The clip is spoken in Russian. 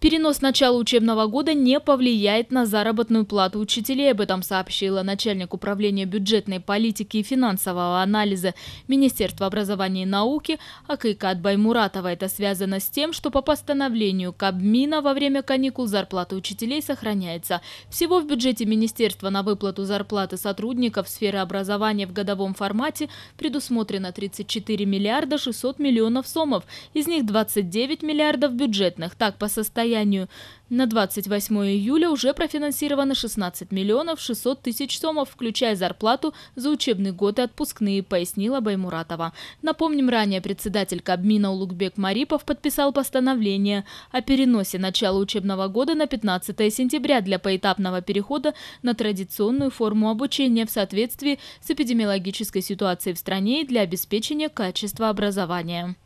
Перенос начала учебного года не повлияет на заработную плату учителей. Об этом сообщила начальник управления бюджетной политики и финансового анализа Министерства образования и науки Акайкат Баймуратова. Это связано с тем, что по постановлению Кабмина во время каникул зарплата учителей сохраняется. Всего в бюджете Министерства на выплату зарплаты сотрудников сферы образования в годовом формате предусмотрено 34 миллиарда 600 миллионов сомов. Из них 29 миллиардов бюджетных. Так, по состоянию состоянию. На 28 июля уже профинансировано 16 миллионов 600 тысяч сомов, включая зарплату за учебный год и отпускные, пояснила Баймуратова. Напомним, ранее председатель Кабмина Улукбек Марипов подписал постановление о переносе начала учебного года на 15 сентября для поэтапного перехода на традиционную форму обучения в соответствии с эпидемиологической ситуацией в стране и для обеспечения качества образования.